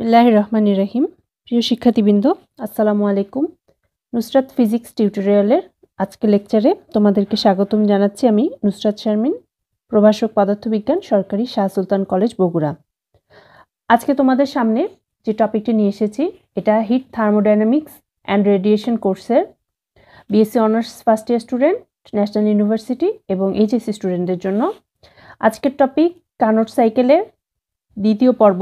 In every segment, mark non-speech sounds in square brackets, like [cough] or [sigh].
বিসমিল্লাহ রহমান রহিম প্রিয় শিক্ষার্থীবৃন্দ আসসালামু আলাইকুম নুসরাত ফিজিক্স টিউটোরিয়ালের আজকে লেকচারে তোমাদেরকে স্বাগতম জানাচ্ছি আমি নুসরাত শারমিন প্রভাষক পদার্থবিজ্ঞান সরকারি শাহ সুলতান কলেজ বগুড়া আজকে তোমাদের সামনে যে টপিকটি নিয়ে এসেছি এটা হিট থার্মোডাইনামিক্স অ্যান্ড রেডিয়েশন কোর্সের BSc honours first year student national university এবং এইচএসসি স্টুডেন্টদের জন্য আজকের টপিক কানট সাইকেলের দ্বিতীয় পর্ব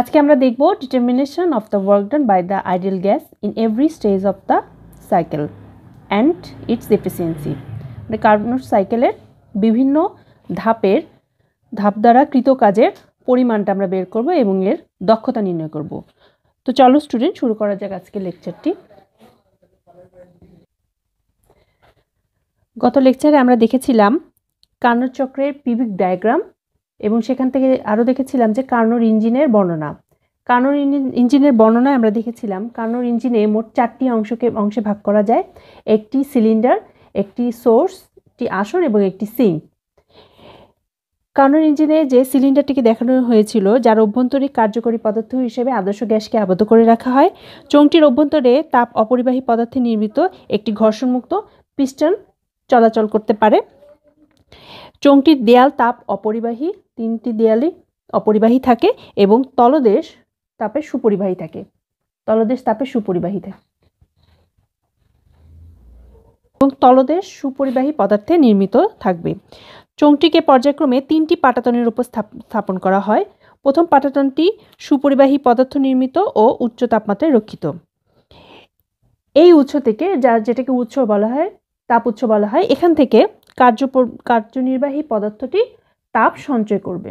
আজকে আমরা দেখব determination of the work done by the ideal gas in every stage of the cycle and its efficiency মানে কার্বনোর সাইকেলের বিভিন্ন ধাপের ধাপ দ্বারা কৃত কাজের পরিমাণটা আমরা বের করব এবং এর দক্ষতা নির্ণয় করব তো চলো স্টুডেন্ট শুরু করা যাক আজকে লেকচারটি গত লেকচারে আমরা দেখেছিলাম কান্নর চক্রের পিভিক ডায়াগ্রাম এবং সেখান থেকে আরও দেখেছিলাম যে কার্নোর ইঞ্জিনের বর্ণনা কার্নোর ইঞ্জিনের বর্ণনায় আমরা দেখেছিলাম কার্নোর ইঞ্জিনে মোট চারটি অংশকে অংশে ভাগ করা যায় একটি সিলিন্ডার একটি সোর্স একটি আসর এবং একটি সিং কার্নোর ইঞ্জিনে যে সিলিন্ডারটিকে দেখানো হয়েছিল যার অভ্যন্তরী কার্যকরী পদার্থ হিসেবে আদর্শ গ্যাসকে আবদ্ধ করে রাখা হয় চৌংটির অভ্যন্তরে তাপ অপরিবাহী পদার্থে নির্মিত একটি ঘর্ষণমুক্ত পিস্টন চলাচল করতে পারে চৌংটির দেয়াল তাপ অপরিবাহী তিনটি দেয়ালই অপরিবাহী থাকে এবং তলদেশ তাপে সুপরিবাহী থাকে তলদেশ তাপে সুপরিবাহী থাকে এবং তলদেশ সুপরিবাহী পদার্থে নির্মিত থাকবে চংটিকে পর্যায়ক্রমে তিনটি পাটাতনের উপর স্থাপন করা হয় প্রথম পাটাতনটি সুপরিবাহী পদার্থ নির্মিত ও উচ্চ তাপমাত্রায় রক্ষিত এই উৎস থেকে যা যেটাকে উৎস বলা হয় তাপ উৎস বলা হয় এখান থেকে কার্য কার্যনির্বাহী পদার্থটি তাপ সঞ্চয় করবে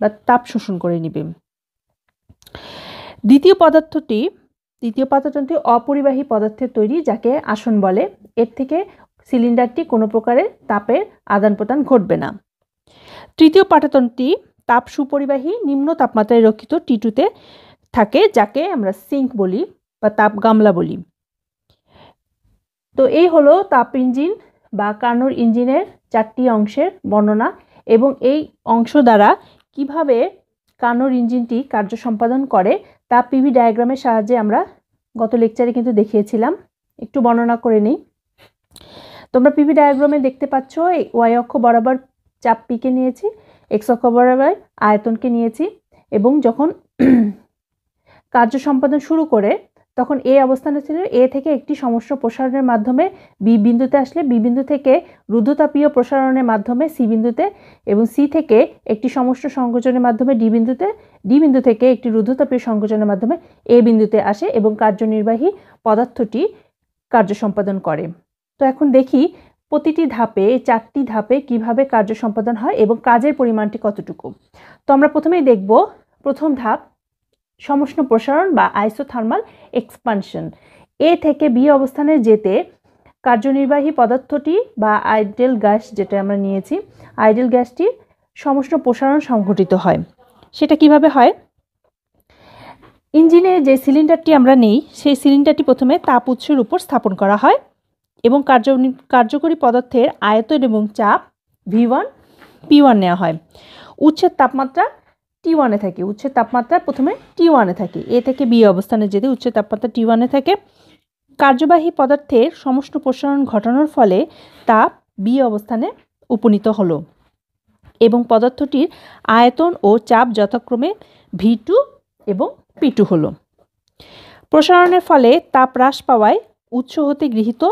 বা তাপ শোষণ করে নিবে দ্বিতীয় পদার্থটি দ্বিতীয় পদার্থটি অপরিবাহী পদার্থের তৈরি যাকে আসন বলে এর থেকে সিলিন্ডারটি কোনো প্রকারের তাপের আদান প্রদান ঘটবে না তৃতীয় পাটাতনটি তাপ সুপরিবাহী নিম্ন তাপমাত্রায় রক্ষিত টিটুতে থাকে যাকে আমরা সিঙ্ক বলি বা তাপ গামলা বলি তো এই হলো তাপ ইঞ্জিন বা কানোর ইঞ্জিনের চারটি অংশের বর্ণনা এবং এই অংশ দ্বারা কিভাবে কানোর ইঞ্জিনটি কার্য সম্পাদন করে তা পিভি ডায়াগ্রামের সাহায্যে আমরা গত লেকচারে কিন্তু দেখিয়েছিলাম একটু বর্ণনা করে নিই তোমরা পিভি ডায়াগ্রামে দেখতে পাচ্ছ এই ওয়াই অক্ষ বরাবর চাপ পিকে নিয়েছি এক্স অক্ষ বরাবর আয়তনকে নিয়েছি এবং যখন [clears throat] কার্য সম্পাদন শুরু করে তখন এ অবস্থানে ছিল এ থেকে একটি সমস্ত প্রসারণের মাধ্যমে বি বিন্দুতে আসলে বি বিন্দু থেকে রুদ্ধতাপীয় প্রসারণের মাধ্যমে সি বিন্দুতে এবং সি থেকে একটি সমস্ত সংকোচনের মাধ্যমে ডি বিন্দুতে ডি বিন্দু থেকে একটি রুদ্ধতাপীয় সংকোচনের মাধ্যমে এ বিন্দুতে আসে এবং কার্যনির্বাহী পদার্থটি কার্য সম্পাদন করে তো এখন দেখি প্রতিটি ধাপে চারটি ধাপে কিভাবে কার্য সম্পাদন হয় এবং কাজের পরিমাণটি কতটুকু তো আমরা প্রথমেই দেখব প্রথম ধাপ সমষ্ণ প্রসারণ বা আইসোথার্মাল এক্সপানশন এ থেকে বি অবস্থানে যেতে কার্যনির্বাহী পদার্থটি বা আইডেল গ্যাস যেটা আমরা নিয়েছি আইডেল গ্যাসটি সমষ্ণ প্রসারণ সংঘটিত হয় সেটা কিভাবে হয় ইঞ্জিনে যে সিলিন্ডারটি আমরা নিই সেই সিলিন্ডারটি প্রথমে তাপ উৎসের উপর স্থাপন করা হয় এবং কার্য কার্যকরী পদার্থের আয়তন এবং চাপ ভি ওয়ান পি ওয়ান নেওয়া হয় উৎসের তাপমাত্রা টি ওয়ানে থাকে উচ্চ তাপমাত্রা প্রথমে টি ওয়ানে থাকে এ থেকে বি অবস্থানে যেতে উচ্চ তাপমাত্রা টি ওয়ানে থাকে কার্যবাহী পদার্থের সমষ্ট প্রসারণ ঘটানোর ফলে তাপ বি অবস্থানে উপনীত হলো এবং পদার্থটির আয়তন ও চাপ যথাক্রমে ভি টু এবং পি টু হলো প্রসারণের ফলে তাপ হ্রাস পাওয়ায় উৎস হতে গৃহীত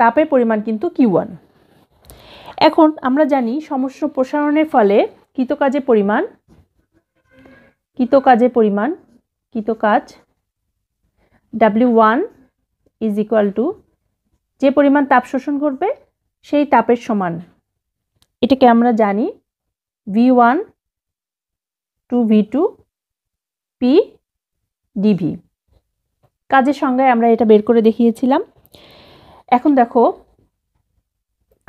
তাপের পরিমাণ কিন্তু কিউ ওয়ান এখন আমরা জানি সমস্ত প্রসারণের ফলে কৃতকাজের পরিমাণ কৃতকাজের পরিমাণ কৃতকাজ W one is equal to যে পরিমাণ তাপ শোষণ করবে সেই তাপের সমান এটাকে আমরা জানি V one to V two P dV কাজের সঙ্গে আমরা এটা বের করে দেখিয়েছিলাম এখন দেখো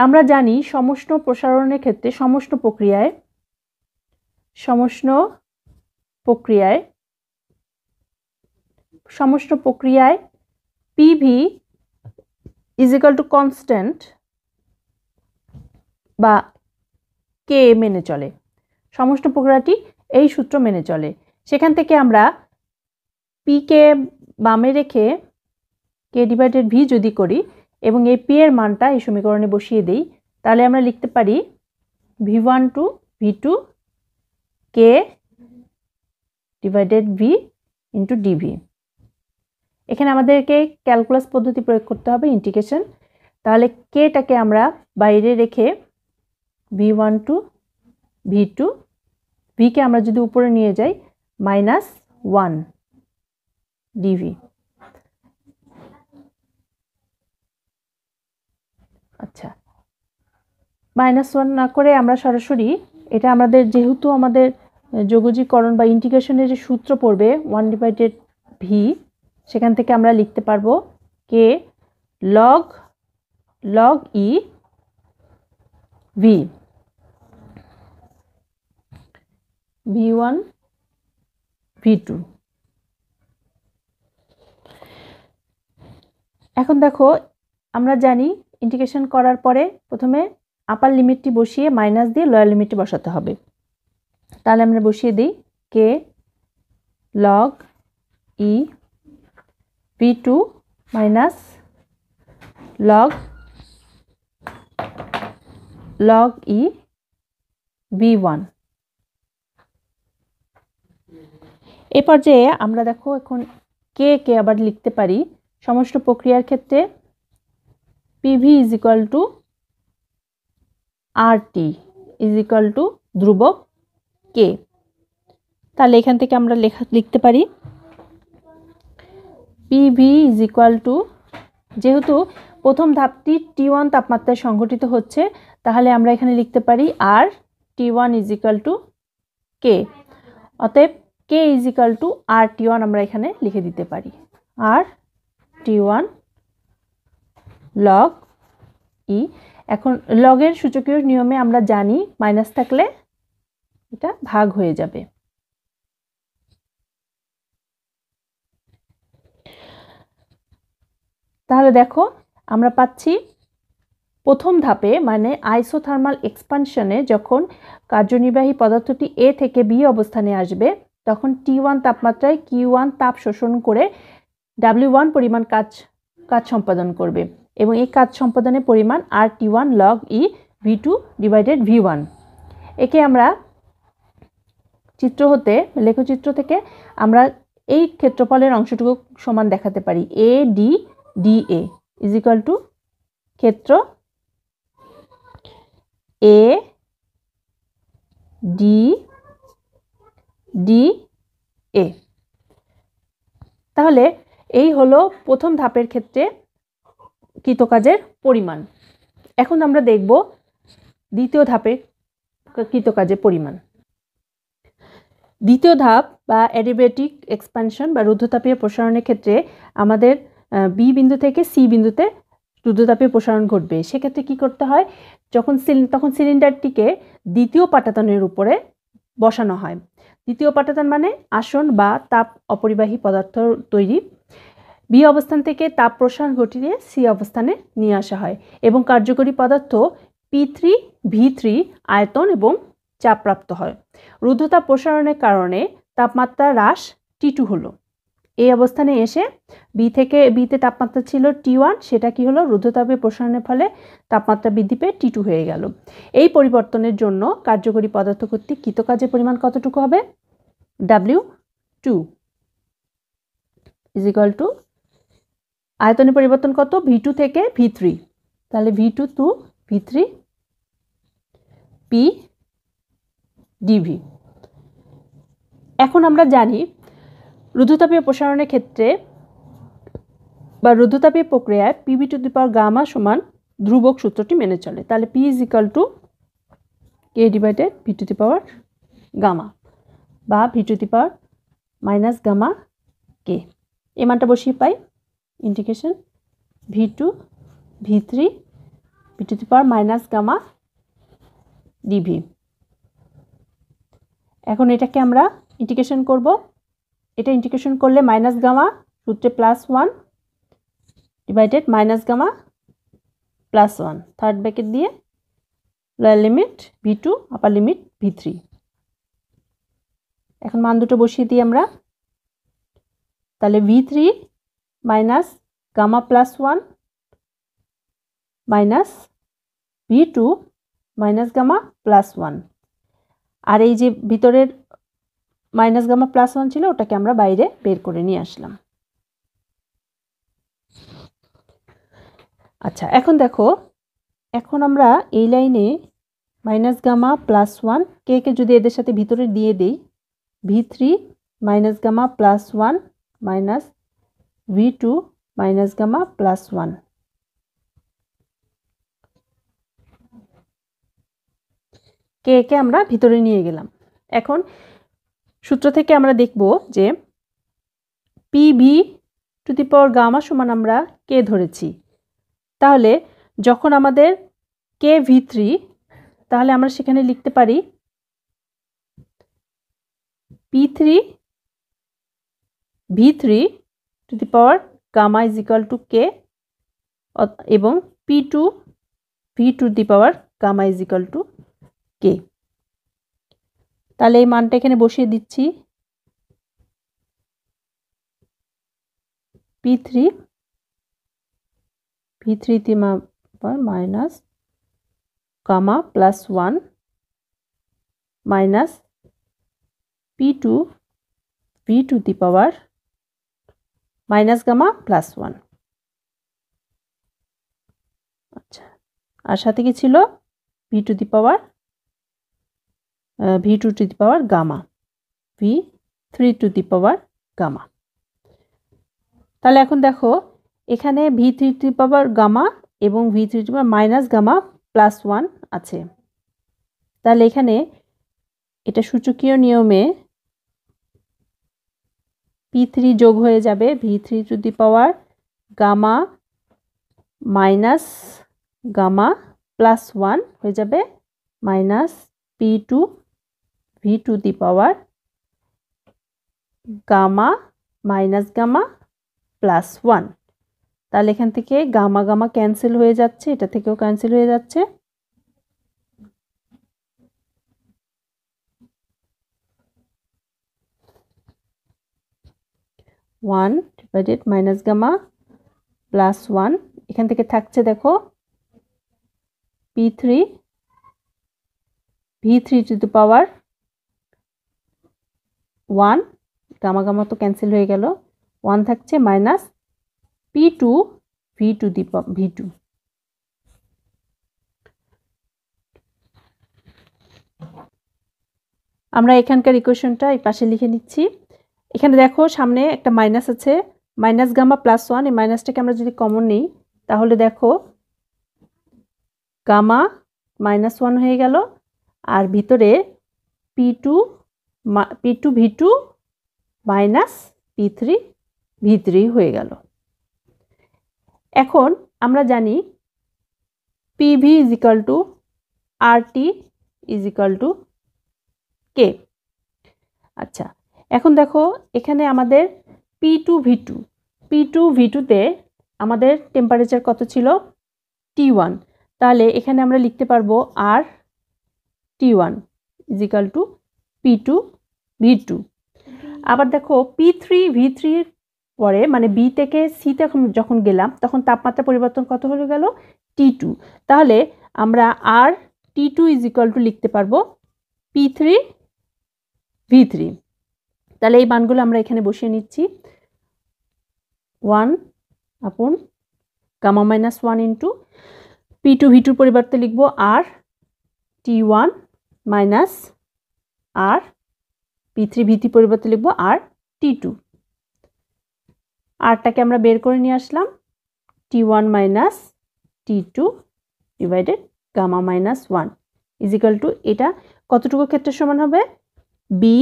আমরা জানি সমষ্ণ প্রসারণের ক্ষেত্রে সমষ্ণ প্রক্রিয়ায় সমষ্ণ প্রক্রিয়ায় সমস্ত প্রক্রিয়ায় PV is equal to constant বা কে মেনে চলে সমস্ত প্রক্রিয়াটি এই সূত্র মেনে চলে সেখান থেকে আমরা পি কে বামে রেখে কে ডিভাইডেড ভি যদি করি এবং এই পি এর মানটা এই সমীকরণে বসিয়ে দিই তাহলে আমরা লিখতে পারি V one to V two K divided V into dV এখানে আমাদেরকে ক্যালকুলাস পদ্ধতি প্রয়োগ করতে হবে ইন্টিগ্রেশন তাহলে কেটাকে আমরা বাইরে রেখে V one to V two ভিকে আমরা যদি উপরে নিয়ে যাই মাইনাস ওয়ান ডিভি আচ্ছা মাইনাস ওয়ান না করে আমরা সরাসরি এটা আমাদের যেহেতু আমাদের যোগজীকরণ বা ইন্টিগ্রেশনের যে সূত্র পড়বে ওয়ান ডিভাইডেড ভি সেখান থেকে আমরা লিখতে পারবো K log log e V V one V two এখন দেখো আমরা জানি ইন্টিগ্রেশন করার পরে প্রথমে আপার লিমিটটি বসিয়ে মাইনাস দিয়ে লয়ার লিমিটটি বসাতে হবে তাহলে আমরা বসিয়ে দিই K log e P two minus log log e B one এ পর্যায়ে আমরা দেখো এখন কে কে আবার লিখতে পারি সমস্ত প্রক্রিয়ার ক্ষেত্রে PV is equal to R T is equal to ধ্রুবক কে তাহলে এখান থেকে আমরা লেখা লিখতে পারি পিভি ইজ ইকুয়াল টু যেহেতু প্রথম ধাপটি টি ওয়ান তাপমাত্রায় সংঘটিত হচ্ছে তাহলে আমরা এখানে লিখতে পারি R T one is equal to K অতএব K is equal to R T one আমরা এখানে লিখে দিতে পারি আর টি ওয়ান লগ ই এখন লগের সূচকীয় নিয়মে আমরা জানি মাইনাস থাকলে এটা ভাগ হয়ে যাবে তাহলে দেখো আমরা পাচ্ছি প্রথম ধাপে মানে আইসোথার্মাল এক্সপানশনে যখন কার্যনির্বাহী পদার্থটি এ থেকে বি অবস্থানে আসবে তখন টি ওয়ান তাপমাত্রায় কি ওয়ান তাপ শোষণ করে ডাব্লিউ ওয়ান পরিমাণ কাজ কাজ সম্পাদন করবে এবং এই কাজ সম্পাদনের পরিমাণ R T one log e V two divided V one একে আমরা চিত্র হতে লেখচিত্র থেকে আমরা এই ক্ষেত্রফলের অংশটুকু সমান দেখাতে পারি A D D A is equal to ক্ষেত্র এ ডি ডি এ তাহলে এই হলো প্রথম ধাপের ক্ষেত্রে কৃতকাজের পরিমাণ এখন আমরা দেখব দ্বিতীয় ধাপে কৃতকাজের পরিমাণ দ্বিতীয় ধাপ বা অ্যাডিবেটিক এক্সপ্যানশন বা রুদ্ধতাপীয় প্রসারণের ক্ষেত্রে আমাদের বি বিন্দু থেকে সি বিন্দুতে রুদ্ধতাপীয় প্রসারণ ঘটবে সেক্ষেত্রে কি করতে হয় যখন তখন সিলিন্ডারটিকে দ্বিতীয় পাটাতনের উপরে বসানো হয় দ্বিতীয় পাটাতন মানে আসন বা তাপ অপরিবাহী পদার্থ তৈরি বি অবস্থান থেকে তাপ প্রসারণ ঘটিয়ে সি অবস্থানে নিয়ে আসা হয় এবং কার্যকরী পদার্থ পি থ্রি ভি থ্রি আয়তন এবং চাপপ্রাপ্ত হয় রুদ্ধতাপ প্রসারণের কারণে তাপমাত্রা হ্রাস টি টু হলো এই অবস্থানে এসে বি থেকে বিতে তাপমাত্রা ছিল টি ওয়ান সেটা কি হলো রুদ্ধতাপে প্রসারণের ফলে তাপমাত্রা বৃদ্ধি পেয়ে টি টু হয়ে গেল এই পরিবর্তনের জন্য কার্যকরী পদার্থ কর্তৃক কৃতকাজের পরিমাণ কতটুকু হবে W two is equal to আয়তনের পরিবর্তন কত ভি টু থেকে ভি থ্রি তাহলে V two to V three P dV এখন আমরা জানি রুদ্ধতাপীয় প্রসারণের ক্ষেত্রে বা রুদ্ধতাপীয় প্রক্রিয়ায় PV to the power gamma সমান ধ্রুবক সূত্রটি মেনে চলে তাহলে P is equal to K divided V to the power gamma বা V to the power minus gamma K এ মানটা বসিয়ে পাই indication V two V three V to the power minus gamma dV এখন এটাকে আমরা ইন্টিগ্রেশন করব এটা ইন্টিগ্রেশন করলে মাইনাস গামা সূত্রে plus one divided minus gamma plus one third bracket দিয়ে lower limit V two upper limit V three এখন মান দুটো বসিয়ে দিই আমরা তাহলে V three minus gamma plus one minus V two minus gamma plus one আর এই যে ভিতরের মাইনাস গামা প্লাস ওয়ান ছিল ওটাকে আমরা বাইরে বের করে নিয়ে আসলাম আচ্ছা এখন দেখো এখন আমরা এই লাইনে minus gamma plus one K কে যদি এদের সাথে ভিতরে দিয়ে দেই V three minus gamma plus one minus V two minus gamma plus one K কে আমরা ভিতরে নিয়ে গেলাম এখন সূত্র থেকে আমরা দেখব যে P V to the power gamma সমান আমরা কে ধরেছি তাহলে যখন আমাদের কে ভি থ্রি তাহলে আমরা সেখানে লিখতে পারি P three V three to the power gamma is equal to কে এবং P two V to the power gamma is equal to K তাহলে এই মানটা এখানে বসিয়ে দিচ্ছি পি থ্রি পি থ্রিতে মাইনাস কামা plus one minus P two P two the power minus gamma plus one আচ্ছা আর সাথে কি ছিল P two the power V two two the power gamma V three to the power gamma তাহলে এখন দেখো এখানে V three to power gamma এবং V three to power minus gamma plus one আছে তাহলে এখানে এটা সূচকীয় নিয়মে পি থ্রি যোগ হয়ে যাবে V three to the power gamma minus gamma plus one হয়ে যাবে minus P two V to the power gamma minus gamma plus one তাহলে এখান থেকে গামা গামা ক্যান্সেল হয়ে যাচ্ছে এটা থেকেও ক্যান্সেল হয়ে যাচ্ছে one divided minus gamma plus one এখান থেকে থাকছে দেখো P three V three to the power one gamma gamma তো ক্যান্সেল হয়ে গেল ওয়ান থাকছে minus P two V to the V two আমরা এখানকার ইকুয়েশনটা এই পাশে লিখে নিচ্ছি এখানে দেখো সামনে একটা মাইনাস আছে মাইনাস গামা প্লাস ওয়ান এই মাইনাসটাকে আমরা যদি কমন নিই তাহলে দেখো গামা মাইনাস ওয়ান হয়ে গেল আর ভিতরে P two P two V two minus P three V three হয়ে গেল এখন আমরা জানি P V is equal to R T is equal to K আচ্ছা এখন দেখো এখানে আমাদের P two V two P two V টুতে আমাদের টেম্পারেচার কত ছিল টি ওয়ান তাহলে এখানে আমরা লিখতে পারবো R T one is equal to P two V two আবার দেখো পি থ্রি ভি থ্রির পরে মানে বি থেকে সিতে যখন গেলাম তখন তাপমাত্রা পরিবর্তন কত হয়ে গেল টি টু তাহলে আমরা R T two is equal to লিখতে পারবো পি থ্রি ভি থ্রি তাহলে এই মানগুলো আমরা এখানে বসিয়ে নিচ্ছি one upon gamma minus one into P two V টুর পরিবর্তে লিখবো R T one minus R P three ভিত্তি পরিবর্তে লিখব আর টি টু আরটাকে আমরা বের করে নিয়ে আসলাম T one minus T two divided gamma minus one is equal to এটা কতটুকু ক্ষেত্রের সমান হবে বি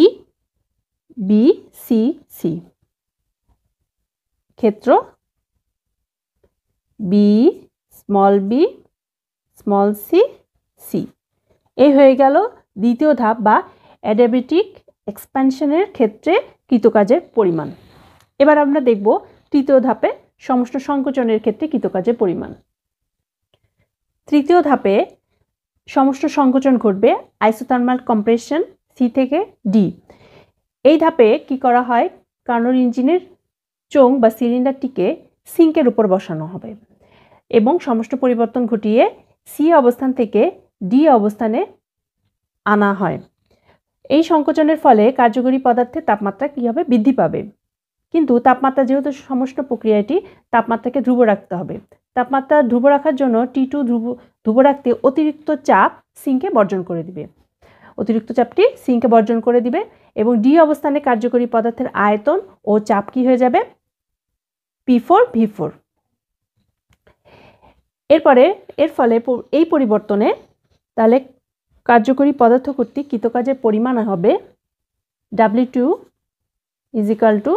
বি সি সি ক্ষেত্র B small B small C C এই হয়ে গেল দ্বিতীয় ধাপ বা অ্যাডাবেটিক এক্সপ্যানশনের ক্ষেত্রে কৃতকাজের পরিমাণ এবার আমরা দেখব তৃতীয় ধাপে সমস্ত সংকোচনের ক্ষেত্রে কৃতকাজের পরিমাণ তৃতীয় ধাপে সমস্ত সংকোচন ঘটবে আইসোথার্মাল কম্প্রেশন সি থেকে ডি এই ধাপে কি করা হয় কার্নোর ইঞ্জিনের চোং বা সিলিন্ডারটিকে সিঙ্কের উপর বসানো হবে এবং সমস্ত পরিবর্তন ঘটিয়ে সি অবস্থান থেকে ডি অবস্থানে আনা হয় এই সংকোচনের ফলে কার্যকরী পদার্থের তাপমাত্রা কীভাবে বৃদ্ধি পাবে কিন্তু তাপমাত্রা যেহেতু সমস্ত প্রক্রিয়াটি তাপমাত্রাকে ধ্রুব রাখতে হবে তাপমাত্রা ধ্রুব রাখার জন্য টি টু ধ্রুব ধ্রুব রাখতে অতিরিক্ত চাপ সিঙ্কে বর্জন করে দিবে অতিরিক্ত চাপটি সিঙ্কে বর্জন করে দিবে এবং ডি অবস্থানে কার্যকরী পদার্থের আয়তন ও চাপ কি হয়ে যাবে পি ফোর ভি ফোর এরপরে এর ফলে এই পরিবর্তনে তাহলে কার্যকরী পদার্থ কর্তৃক কৃতকাজের পরিমাণ হবে W two is equal to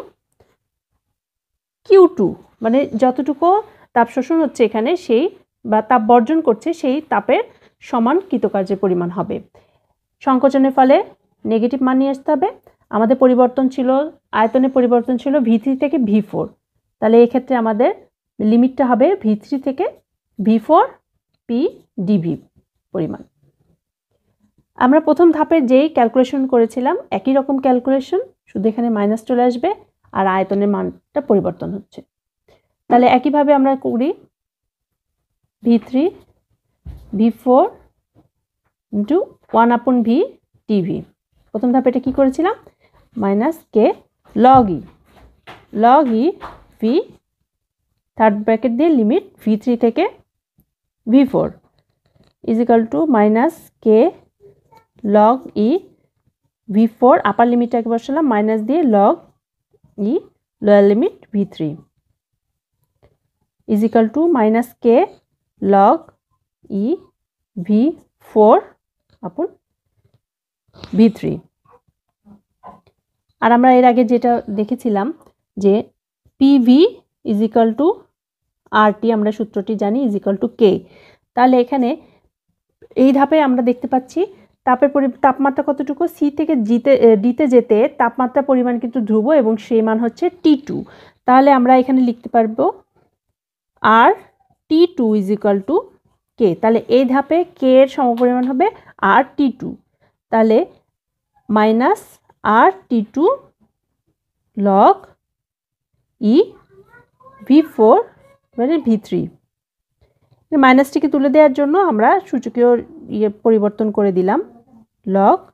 Q two মানে যতটুকু তাপ শোষণ হচ্ছে এখানে সেই বা তাপ বর্জন করছে সেই তাপের সমান কৃতকার্যের পরিমাণ হবে সংকোচনের ফলে নেগেটিভ মান নিয়ে আসতে হবে আমাদের পরিবর্তন ছিল আয়তনের পরিবর্তন ছিল ভি থ্রি থেকে ভি ফোর তাহলে এক্ষেত্রে আমাদের লিমিটটা হবে ভি থ্রি থেকে ভি ফোর পি ডিভি পরিমাণ আমরা প্রথম ধাপের যেই ক্যালকুলেশন করেছিলাম একই রকম ক্যালকুলেশন শুধু এখানে মাইনাস চলে আসবে আর আয়তনের মানটা পরিবর্তন হচ্ছে তাহলে একইভাবে আমরা করি V three V four into one upon V dV প্রথম ধাপে এটা কী করেছিলাম minus K log e log e V third bracket দিয়ে লিমিট ভি থ্রি থেকে V four is equal to minus K log e V four upper লিমিটটাকে বসালাম minus দিয়ে log e lower limit V three is equal to minus K log e V four upon V three আর আমরা এর আগে যেটা দেখেছিলাম যে PV is equal to RT আমরা সূত্রটি জানি ইজিক্যাল টু কে তাহলে এখানে এই ধাপে আমরা দেখতে পাচ্ছি তাপের পরি তাপমাত্রা কতটুকু সি থেকে জিতে ডিতে যেতে তাপমাত্রা পরিমাণ কিন্তু ধ্রুব এবং সেই মান হচ্ছে টি টু তাহলে আমরা এখানে লিখতে পারবো R T two is equal to K তাহলে এই ধাপে কে এর সমপরিমাণ হবে আর টি টু তাহলে minus R T two log e V four মানে ভি থ্রি মাইনাসটিকে তুলে দেওয়ার জন্য আমরা সূচকীয় ইয়ে পরিবর্তন করে দিলাম log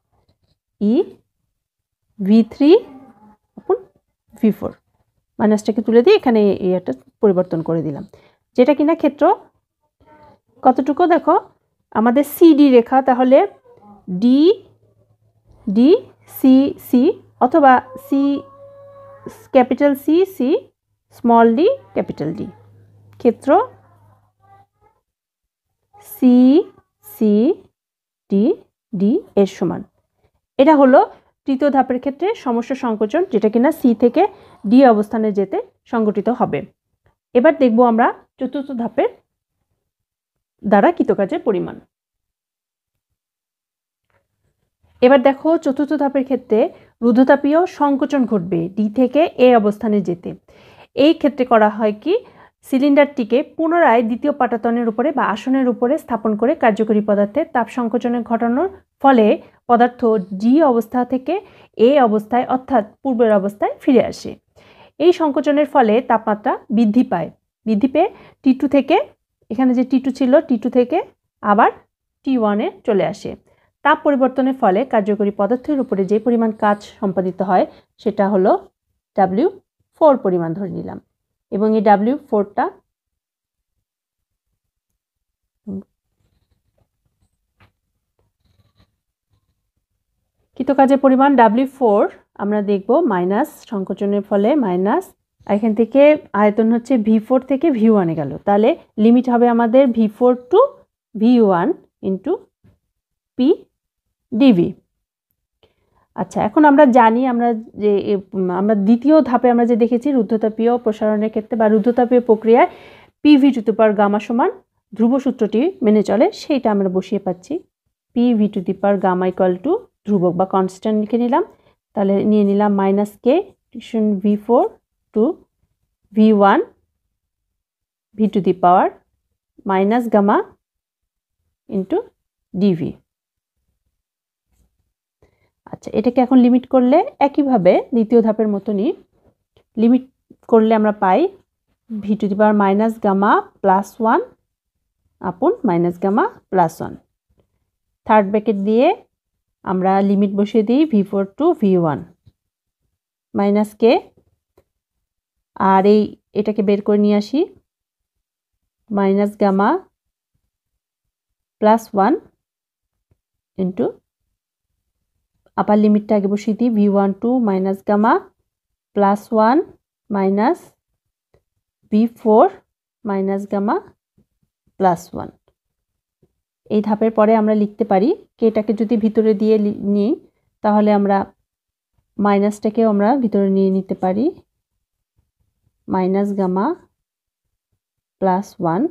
e v3 upon v4 মাইনাসটাকে তুলে দিয়ে এখানে এটা পরিবর্তন করে দিলাম যেটা কিনা ক্ষেত্র কতটুকু দেখো আমাদের সিডি রেখা তাহলে ডি ডি সি সি অথবা C capital C C small D capital D ক্ষেত্র সি সি ডি ডি এর সমান এটা হলো তৃতীয় ধাপের ক্ষেত্রে সমস্যা সংকোচন যেটা কিনা সি থেকে ডি অবস্থানে যেতে সংগঠিত হবে এবার দেখব আমরা চতুর্থ ধাপের দ্বারা কৃতকাজের পরিমাণ এবার দেখো চতুর্থ ধাপের ক্ষেত্রে রুদ্ধতাপীয় সংকোচন ঘটবে ডি থেকে এ অবস্থানে যেতে এই ক্ষেত্রে করা হয় কি সিলিন্ডারটিকে পুনরায় দ্বিতীয় পাটাতনের উপরে বা আসনের উপরে স্থাপন করে কার্যকরী পদার্থে তাপ সংকোচনের ঘটানোর ফলে পদার্থ ডি অবস্থা থেকে এ অবস্থায় অর্থাৎ পূর্বের অবস্থায় ফিরে আসে এই সংকোচনের ফলে তাপমাত্রা বৃদ্ধি পায় বৃদ্ধি পেয়ে টি টু থেকে এখানে যে টি টু ছিল টি টু থেকে আবার টি ওয়ানে চলে আসে তাপ পরিবর্তনের ফলে কার্যকরী পদার্থের উপরে যে পরিমাণ কাজ সম্পাদিত হয় সেটা হলো ডাব্লিউ ফোর পরিমাণ ধরে নিলাম এবং এই ডাব্লিউ ফোরটা কৃতকাজের পরিমাণ ডাব্লিউ ফোর আমরা দেখব মাইনাস সংকোচনের ফলে মাইনাস এখান থেকে আয়তন হচ্ছে ভি ফোর থেকে ভি ওয়ানে গেল তাহলে লিমিট হবে আমাদের V four to V one into P dV আচ্ছা এখন আমরা জানি আমরা যে আমরা দ্বিতীয় ধাপে আমরা যে দেখেছি রুদ্ধতাপীয় প্রসারণের ক্ষেত্রে বা রুদ্ধতাপীয় প্রক্রিয়ায় পিভি টু দিপার গামা সমান ধ্রুব সূত্রটি মেনে চলে সেইটা আমরা বসিয়ে পাচ্ছি P V to the gamma equal to ধ্রুবক বা কনস্ট্যান্ট লিখে নিলাম তাহলে নিয়ে নিলাম মাইনাস কে টিউশন V four to V one V to the power minus gamma into d V আচ্ছা এটাকে এখন লিমিট করলে একইভাবে দ্বিতীয় ধাপের মতনই লিমিট করলে আমরা পাই V to the power minus gamma plus one upon minus gamma plus one third bracket দিয়ে আমরা লিমিট বসিয়ে দিই V four to V one minus K আর এই এটাকে বের করে নিয়ে আসি minus gamma plus one into upper লিমিটটা আগে বসিয়ে দিই V one to minus gamma plus one minus V four minus gamma plus one এই ধাপের পরে আমরা লিখতে পারি কেটাকে যদি ভিতরে দিয়ে নিই তাহলে আমরা মাইনাসটাকেও আমরা ভিতরে নিয়ে নিতে পারি মাইনাস গামা প্লাস ওয়ান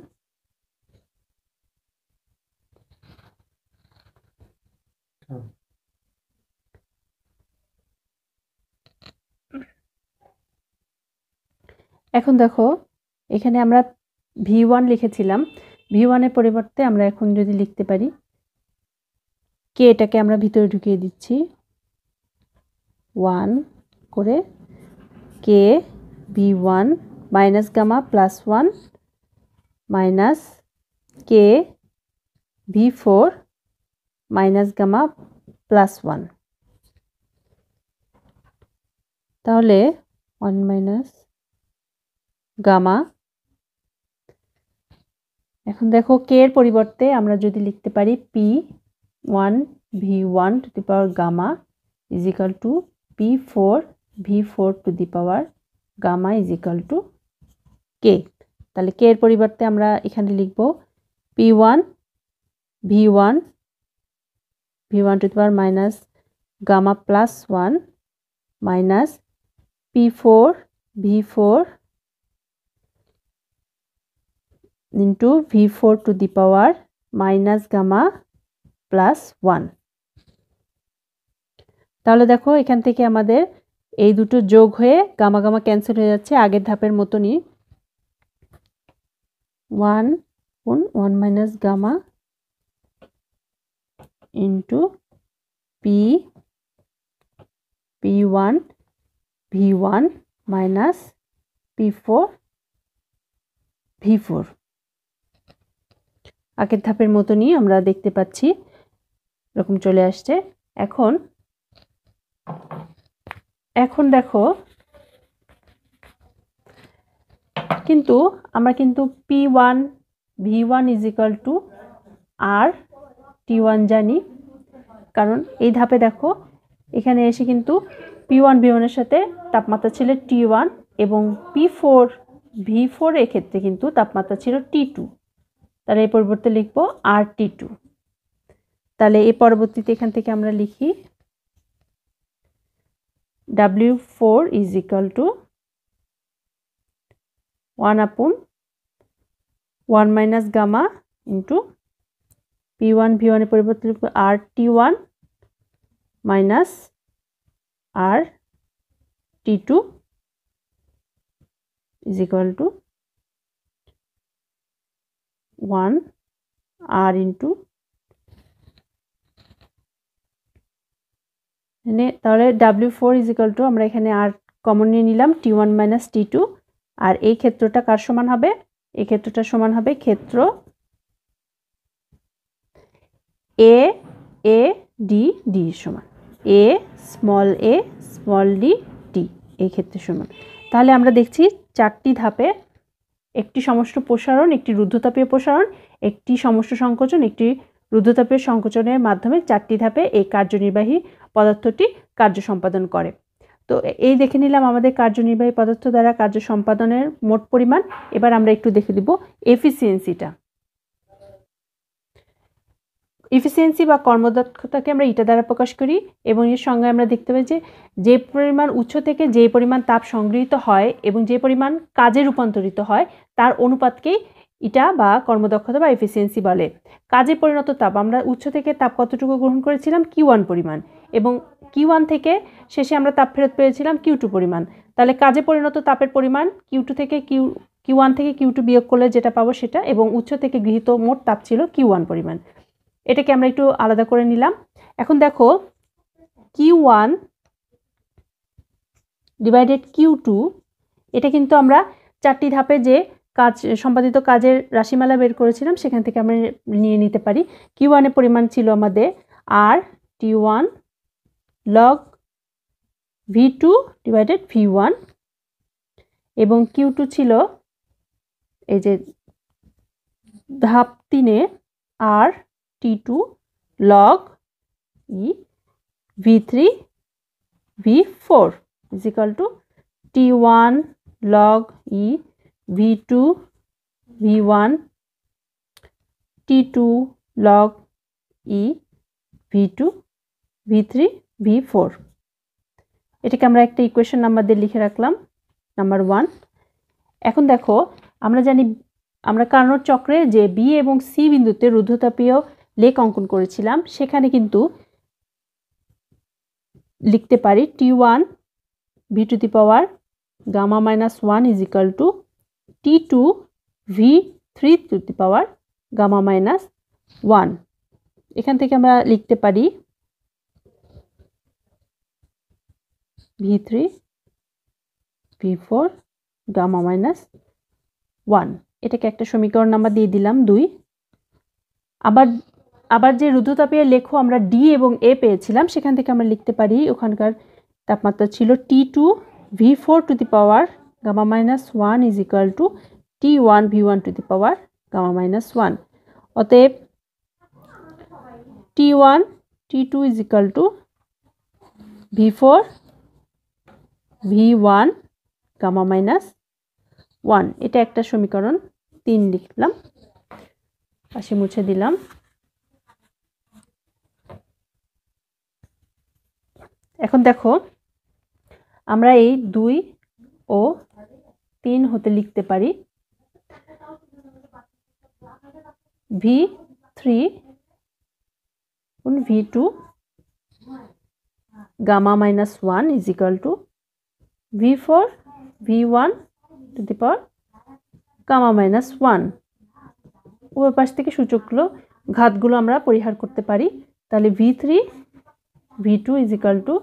এখন দেখো এখানে আমরা ভি ওয়ান লিখেছিলাম ভি ওয়ানের পরিবর্তে আমরা এখন যদি লিখতে পারি কে এটাকে আমরা ভিতরে ঢুকিয়ে দিচ্ছি ওয়ান করে K V one minus gamma plus one minus K V four minus gamma plus one তাহলে ওয়ান মাইনাস গামা এখন দেখো কে এর পরিবর্তে আমরা যদি লিখতে পারি P one V one to the power gamma is equal to P four V four to the power gamma is equal to K তাহলে কে এর পরিবর্তে আমরা এখানে লিখব P one V one V one to the power minus gamma plus one minus P four V four into V4 to the power minus gamma plus 1 তাহলে দেখো এখান থেকে আমাদের এই দুটো যোগ হয়ে গামা গামা ক্যান্সেল হয়ে যাচ্ছে আগের ধাপের মতনই ওয়ান গুণ one minus gamma into P P one V one minus P four V four আগের ধাপের মতনই আমরা দেখতে পাচ্ছি এরকম চলে আসছে এখন এখন দেখো কিন্তু আমরা কিন্তু P one V one is equal to R T one জানি কারণ এই ধাপে দেখো এখানে এসে কিন্তু পি ওয়ান ভি ওয়ানের সাথে তাপমাত্রা ছিল টি ওয়ান এবং পি ফোর ভি ফোর এক্ষেত্রে কিন্তু তাপমাত্রা ছিল টি টু তাহলে এই পরিবর্তে লিখব আর টি টু তাহলে এ পরবর্তীতে এখান থেকে আমরা লিখি W four is equal to one upon one minus gamma into P one V ওয়ানের পরিবর্তে লিখব R T one minus R T two is equal to 1 r into মানে তাহলে W four is equal to আমরা এখানে R common নিয়ে নিলাম T one minus T two আর এই ক্ষেত্রটা কার সমান হবে এই ক্ষেত্রটা সমান হবে ক্ষেত্র এ এ ডি ডি সমান A small A small D T এই ক্ষেত্রে সমান তাহলে আমরা দেখছি চারটি ধাপে একটি সমষ্ট প্রসারণ একটি রুদ্ধতাপীয় প্রসারণ একটি সমষ্ট সংকোচন একটি রুদ্ধতাপীয় সংকোচনের মাধ্যমে চারটি ধাপে এই কার্যনির্বাহী পদার্থটি কার্য সম্পাদন করে তো এই দেখে নিলাম আমাদের কার্যনির্বাহী পদার্থ দ্বারা কার্য সম্পাদনের মোট পরিমাণ এবার আমরা একটু দেখে দিব এফিসিয়েন্সিটা ইফিসিয়েন্সি বা কর্মদক্ষতাকে আমরা ইটা দ্বারা প্রকাশ করি এবং এর সঙ্গে আমরা দেখতে পাই যে যে পরিমাণ উৎস থেকে যে পরিমাণ তাপ সংগৃহীত হয় এবং যে পরিমাণ কাজে রূপান্তরিত হয় তার অনুপাতকেই ইটা বা কর্মদক্ষতা বা এফিসিয়েন্সি বলে কাজে পরিণত তাপ আমরা উৎস থেকে তাপ কতটুকু গ্রহণ করেছিলাম কিউ ওয়ান পরিমাণ এবং কিউ ওয়ান থেকে শেষে আমরা তাপ ফেরত পেয়েছিলাম কিউ টু পরিমাণ তাহলে কাজে পরিণত তাপের পরিমাণ কিউ টু থেকে কিউ কিউ ওয়ান থেকে কিউ টু বিয়োগ করলে যেটা পাবো সেটা এবং উৎস থেকে গৃহীত মোট তাপ ছিল কিউ ওয়ান পরিমাণ এটাকে আমরা একটু আলাদা করে নিলাম এখন দেখো Q one divided Q two এটা কিন্তু আমরা চারটি ধাপে যে কাজ সম্পাদিত কাজের রাশিমালা বের করেছিলাম সেখান থেকে আমরা নিয়ে নিতে পারি কিউ ওয়ানের পরিমাণ ছিল আমাদের R T one log V two divided V one এবং কিউ টু ছিল এই যে ধাপ তিনে আর T2 log E V3 V4 is equal to T1 log E V2 V1 T2 log E V2 V3 V4 এটাকে আমরা একটা ইকুয়েশন নাম্বার দিয়ে লিখে রাখলাম নাম্বার ওয়ান এখন দেখো আমরা জানি আমরা কারণ চক্রে যে বি এবং সি বিন্দুতে রুদ্ধতাপীয় লেক অঙ্কন করেছিলাম সেখানে কিন্তু লিখতে পারি T one V to the power gamma minus one is equal to T two V three to the power gamma minus one এখান থেকে আমরা লিখতে পারি V three V four gamma minus one এটাকে একটা সমীকরণ নাম্বার দিয়ে দিলাম দুই আবার আবার যে রুদ্রতাপীয় লেখো আমরা ডি এবং এ পেয়েছিলাম সেখান থেকে আমরা লিখতে পারি ওখানকার তাপমাত্রা ছিল T two V four to the power gamma minus one is equal to T one V one to the power gamma minus one অতএব T one T two is equal to V four V one gamma minus one এটা একটা সমীকরণ তিন লিখলাম পাশে মুছে দিলাম এখন দেখো আমরা এই দুই ও তিন হতে লিখতে পারি V three V two gamma minus 1 is to V v4 V one the power gamma minus one উভয় পাশ থেকে সূচকগুলো ঘাতগুলো আমরা পরিহার করতে পারি তাহলে V three V two is equal to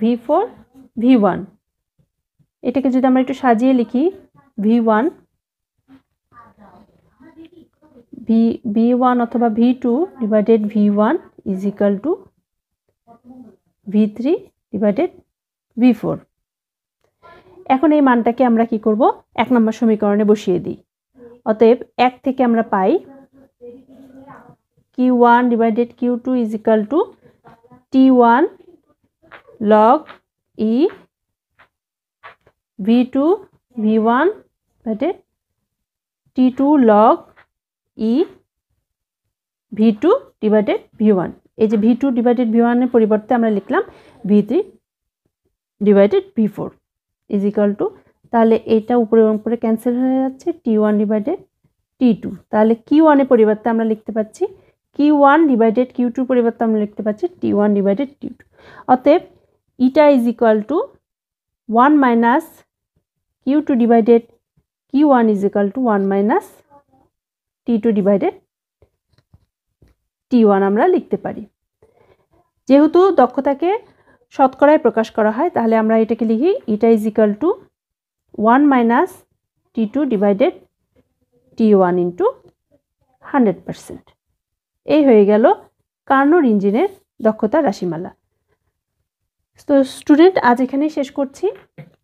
V four V one এটাকে যদি আমরা একটু সাজিয়ে লিখি V one V V one অথবা V two divided V one is equal to V three divided V four এখন এই মানটাকে আমরা কি করব এক নম্বর সমীকরণে বসিয়ে দিই অতএব এক থেকে আমরা পাই Q one divided Q two is equal to T one log E V2 V1 that is T2 log E V2 divided V1 এই যে ভি টু ডিভাইডেড ভি ওয়ানের পরিবর্তে আমরা লিখলাম V V3 divided V four equal to তাহলে এটা উপরে উপরে ক্যান্সেল হয়ে যাচ্ছে T one divided T two তাহলে কি ওয়ানের পরিবর্তে আমরা লিখতে পাচ্ছি কি ওয়ান ডিভাইডেড কিউ টু পরিবর্তে আমরা লিখতে পাচ্ছি T one divided T two অতএব eta is equal to 1 minus q2 divided q1 is equal to 1 minus t2 divided t1 আমরা লিখতে পারি যেহেতু দক্ষতাকে শতকরায় প্রকাশ করা হয় তাহলে আমরা এটাকে লিখি eta is equal to one minus T two divided T one into hundred percent এই হয়ে গেল কার্নোর ইঞ্জিনের দক্ষতা রাশিমালা তো স্টুডেন্ট আজ এখানেই শেষ করছি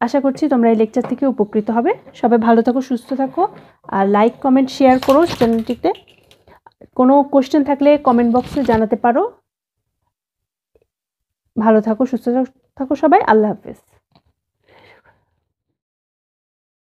আশা করছি তোমরা এই লেকচার থেকে উপকৃত হবে সবাই ভালো থাকো সুস্থ থাকো আর লাইক কমেন্ট শেয়ার করো চ্যানেলটিতে কোনো কোশ্চেন থাকলে কমেন্ট বক্সে জানাতে পারো ভালো থাকো সুস্থ থাকো সবাই আল্লাহ হাফেজ